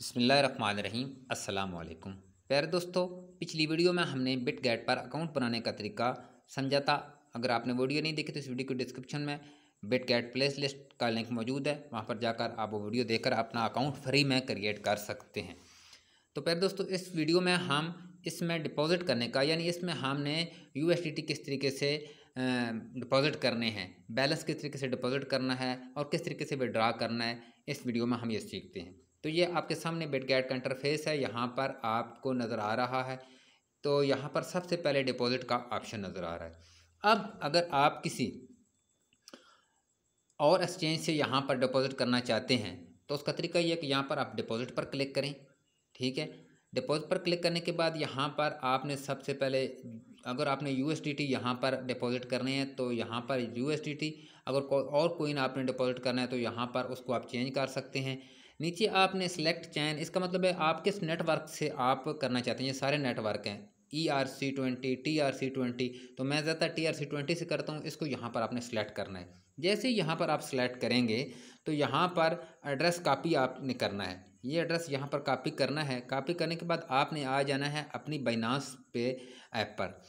बसमीम अल्लाम प्यारे दोस्तों पिछली वीडियो में हमने बिट गैट पर अकाउंट बनाने का तरीका समझा था अगर आपने वीडियो नहीं देखी तो इस वीडियो के डिस्क्रिप्शन में बिट गैट प्ले लिस्ट का लिंक मौजूद है वहाँ पर जाकर आप वो वीडियो देखकर अपना अकाउंट फ्री में क्रिएट कर सकते हैं तो प्यारे दोस्तों इस वीडियो में हम इसमें डिपॉजिट करने का यानी इसमें हमने यू किस तरीके से डिपॉजिट करने हैं बैलेंस किस तरीके से डिपॉजिट करना है और किस तरीके से विड्रा करना है इस वीडियो में हम ये सीखते हैं तो ये आपके सामने गैड का इंटरफेस है यहाँ पर आपको नज़र आ रहा है तो यहाँ पर सबसे पहले डिपॉजिट का ऑप्शन नज़र आ रहा है अब अगर आप किसी और एक्सचेंज से यहाँ पर डिपॉजिट करना चाहते हैं तो उसका तरीका ये है कि यहाँ पर आप डिपॉजिट पर क्लिक करें ठीक है डिपॉजिट पर क्लिक करने के बाद यहाँ पर आपने सबसे पहले अगर आपने यू एस डी टी यहाँ पर डिपॉजिट करने हैं तो यहाँ पर यू एस डी टी अगर को, और कोइन आपने डिपॉजिट करना है तो यहाँ पर उसको आप चेंज कर सकते हैं नीचे आपने सेलेक्ट चैन इसका मतलब है आप किस नेटवर्क से आप करना चाहते हैं ये सारे नेटवर्क हैं E R C twenty T R C twenty तो मैं ज़्यादा टी आर सी ट्वेंटी से करता हूँ इसको यहाँ पर आपने सेलेक्ट करना है जैसे यहाँ पर आप सेलेक्ट करेंगे तो यहाँ पर एड्रेस कापी आपने करना है ये एड्रेस यहाँ पर कापी करना है कापी करने के बाद आपने आ जाना है अपनी बाइनास पे ऐप पर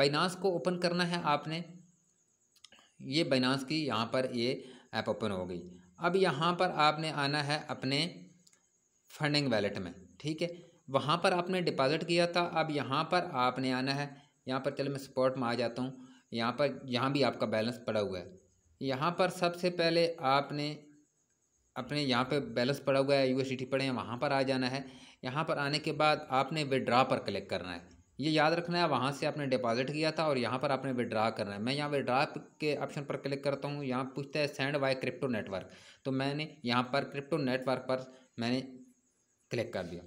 बाइनास को ओपन करना है आपने ये बाइनास की यहाँ पर ये ऐप ओपन हो गई अब यहाँ पर आपने आना है अपने फंडिंग वैलेट में ठीक है वहाँ पर आपने डिपॉज़िट किया था अब यहाँ पर आपने आना है यहाँ पर चलो मैं स्पॉट में आ जाता हूँ यहाँ पर यहाँ भी आपका बैलेंस पड़ा हुआ है यहाँ पर सबसे पहले आपने अपने यहाँ पे बैलेंस पड़ा हुआ है यू एस पड़े हैं वहाँ पर आ जाना है यहाँ पर आने के बाद आपने विड्रा पर क्लिक करना है ये याद रखना है वहाँ से आपने डिपॉजिट किया था और यहाँ पर आपने विड्रा करना है मैं यहाँ विड्रा के ऑप्शन पर क्लिक करता हूँ यहाँ पूछता है सेंड बाय क्रिप्टो नेटवर्क तो मैंने यहाँ पर क्रिप्टो नेटवर्क पर मैंने क्लिक कर दिया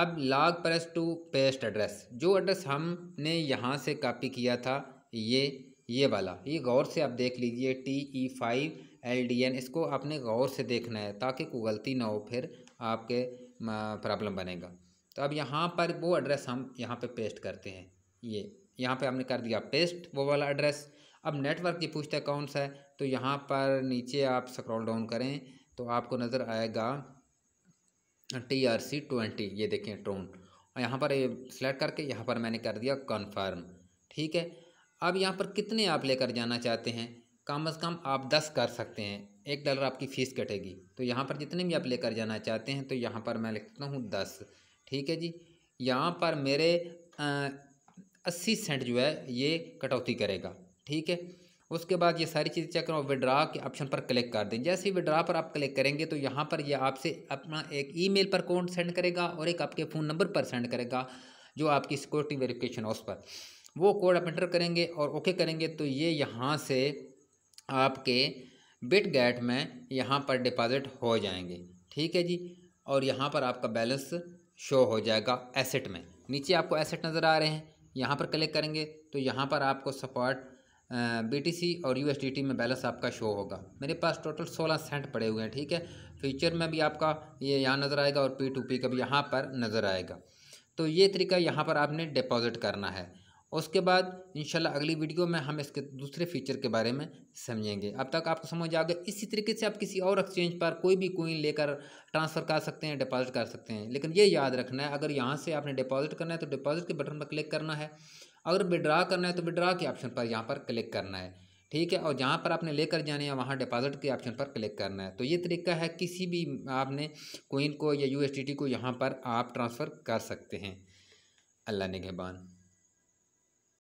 अब long press to paste address जो एड्रेस हमने यहाँ से कॉपी किया था ये ये वाला ये गौर से आप देख लीजिए T E five L D N इसको आपने गौर से देखना है ताकि कोई गलती ना हो फिर आपके प्रॉब्लम बनेगा तो अब यहाँ पर वो एड्रेस हम यहाँ पे पेस्ट करते हैं ये यहाँ पे हमने कर दिया पेस्ट वो वाला एड्रेस अब नेटवर्क की पूछता है कौन सा है तो यहाँ पर नीचे आप स्क्रॉल डाउन करें तो आपको नज़र आएगा टी आर सी ट्वेंटी ये देखें ट्रोन और यहाँ पर सेलेक्ट करके यहाँ पर मैंने कर दिया कन्फर्म ठीक है अब यहाँ पर कितने आप लेकर जाना चाहते हैं कम अज़ कम आप दस कर सकते हैं एक डॉलर आपकी फ़ीस कटेगी तो यहाँ पर जितने भी आप लेकर जाना चाहते हैं तो यहाँ पर मैं लिखता हूँ दस ठीक है जी यहाँ पर मेरे अस्सी सेंट जो है ये कटौती करेगा ठीक है उसके बाद ये सारी चीज़ें चेक करो विड्रा के ऑप्शन पर क्लिक कर दें जैसे ही विड्रा पर आप क्लिक करेंगे तो यहाँ पर ये आपसे अपना एक ईमेल पर कोड सेंड करेगा और एक आपके फ़ोन नंबर पर सेंड करेगा जो आपकी सिक्योरिटी वेरिफिकेशन है उस पर वो कोड आप एंटर करेंगे और ओके करेंगे तो ये यहाँ से आपके बिट गैट में यहाँ पर डिपॉजिट हो जाएंगे ठीक है जी और यहाँ पर आपका बैलेंस शो हो जाएगा एसेट में नीचे आपको एसेट नज़र आ रहे हैं यहाँ पर क्लिक करेंगे तो यहाँ पर आपको सपोर्ट बीटीसी और यूएसडीटी में बैलेंस आपका शो होगा मेरे पास टोटल सोलह सेंट पड़े हुए हैं ठीक है फ्यूचर में भी आपका ये यहाँ नज़र आएगा और पी टू पी का भी यहाँ पर नज़र आएगा तो ये तरीका यहाँ पर आपने डिपॉजिट करना है उसके बाद इंशाल्लाह अगली वीडियो में हम इसके दूसरे फीचर के बारे में समझेंगे अब तक आपको समझ आ गया इसी तरीके से आप किसी और एक्सचेंज पर कोई भी कोइन लेकर ट्रांसफ़र कर सकते हैं डिपॉजिट कर सकते हैं लेकिन ये याद रखना है अगर यहाँ से आपने डिपॉजिट करना है तो डिपॉजिट के बटन पर क्लिक करना है अगर विड्रा करना है तो विड्रा के ऑप्शन पर यहाँ पर क्लिक करना है ठीक है और जहाँ पर आपने लेकर जाने है वहाँ डिपॉजिट के ऑप्शन पर क्लिक करना है तो ये तरीका है किसी भी आपने कोइन को या यू को यहाँ पर आप ट्रांसफ़र कर सकते हैं अल्लाह निगहबान